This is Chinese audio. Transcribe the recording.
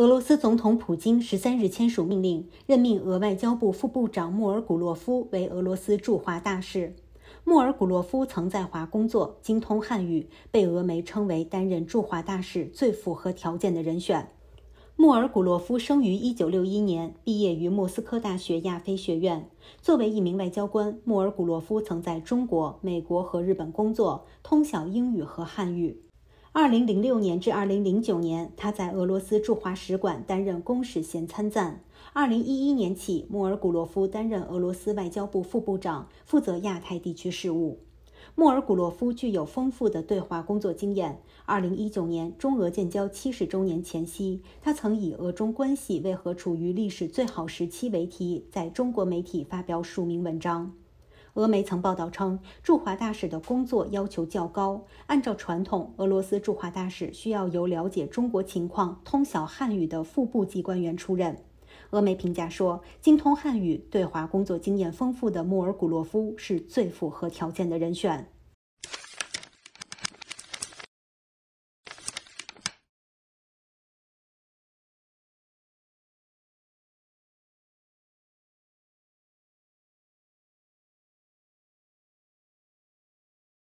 俄罗斯总统普京十三日签署命令，任命俄外交部副部长穆尔古洛夫为俄罗斯驻华大使。穆尔古洛夫曾在华工作，精通汉语，被俄媒称为担任驻华大使最符合条件的人选。穆尔古洛夫生于一九六一年，毕业于莫斯科大学亚非学院。作为一名外交官，穆尔古洛夫曾在中国、美国和日本工作，通晓英语和汉语。二零零六年至二零零九年，他在俄罗斯驻华使馆担任公使衔参赞。二零一一年起，莫尔古洛夫担任俄罗斯外交部副部长，负责亚太地区事务。莫尔古洛夫具有丰富的对华工作经验。二零一九年，中俄建交七十周年前夕，他曾以“俄中关系为何处于历史最好时期”为题，在中国媒体发表署名文章。俄媒曾报道称，驻华大使的工作要求较高。按照传统，俄罗斯驻华大使需要由了解中国情况、通晓汉语的副部级官员出任。俄媒评价说，精通汉语、对华工作经验丰富的穆尔古洛夫是最符合条件的人选。